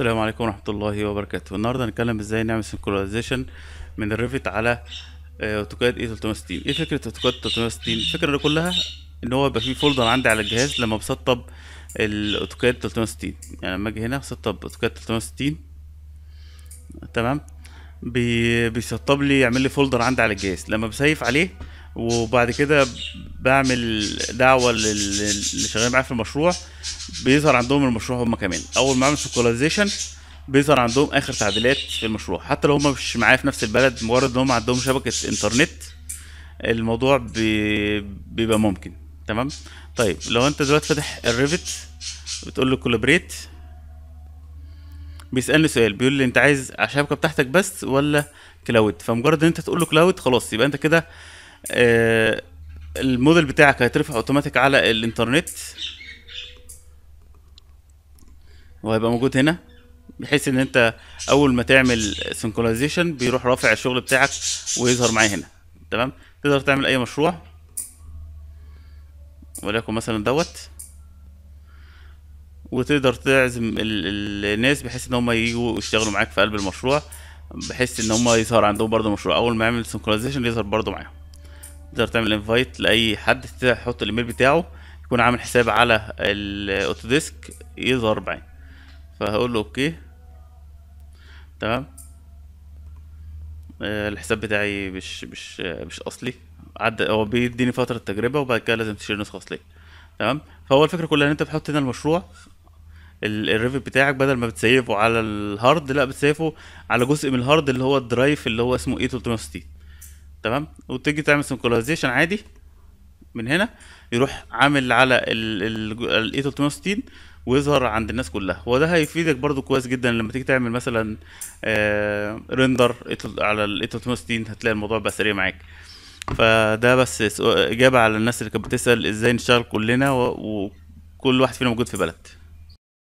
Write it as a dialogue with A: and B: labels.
A: السلام عليكم ورحمة الله وبركاته النهاردة هنتكلم ازاي نعمل سينكرونايزيشن من الريفت على آه، اوتوكاد اي 360 ايه فكرة اوتوكاد 360 الفكرة كلها ان هو يبقى فيه فولدر عندي على الجهاز لما بسطب الاوتوكاد 360 يعني لما اجي هنا اسطب اوتوكاد 360 تمام بي بيسطب لي يعمل لي فولدر عندي على الجهاز لما بسيف عليه وبعد كده بعمل دعوة للي شغالين معايا في المشروع بيظهر عندهم المشروع هم كمان اول ما اعمل سوكولايزيشن بيظهر عندهم اخر تعديلات في المشروع حتى لو هم مش معايا في نفس البلد مجرد ان هم عندهم شبكه انترنت الموضوع بي... بيبقى ممكن تمام طيب لو انت دلوقتي فاتح الريفت بتقول له كولابريت بيسالني سؤال بيقول لي انت عايز على الشبكه بتاعتك بس ولا كلاود فمجرد ان انت تقول له كلاود خلاص يبقى انت كده آه الموديل بتاعك هيترفع اوتوماتيك على الانترنت وهيبقى موجود هنا بحيث ان انت اول ما تعمل سنكولايزيشن بيروح رافع الشغل بتاعك ويظهر معايا هنا تمام تقدر تعمل اي مشروع وليكن مثلا دوت وتقدر تعزم الناس بحيث ان هم ييجوا يشتغلوا معاك في قلب المشروع بحيث ان هم يظهر عندهم برضه مشروع اول ما يعمل سنكولايزيشن يظهر برضه معاهم تقدر تعمل انفايت لاي حد تحط الايميل بتاعه يكون عامل حساب على الاوتوديسك يظهر معاك فهقول له اوكي تمام آه، الحساب بتاعي مش مش مش اصلي عدى هو بيديني فتره تجربه وبعد كده لازم تشيل نسخه اصليه تمام فهو الفكره كلها ان انت بتحط هنا المشروع الريفت بتاعك بدل ما بتسيفه على الهارد لا بتسيفه على جزء من الهارد اللي هو الدرايف اللي هو اسمه اي 360 تمام وتيجي تعمل سنكرونايزيشن عادي من هنا يروح عامل على الاي 360 ويظهر عند الناس كلها وده هيفيدك برضو كويس جدا لما تيجي تعمل مثلا ريندر آه، على ال 360 هتلاقي الموضوع بقى سريع معاك فده بس اجابه على الناس اللي كانت بتسال ازاي نشتغل كلنا وكل واحد فينا موجود في بلد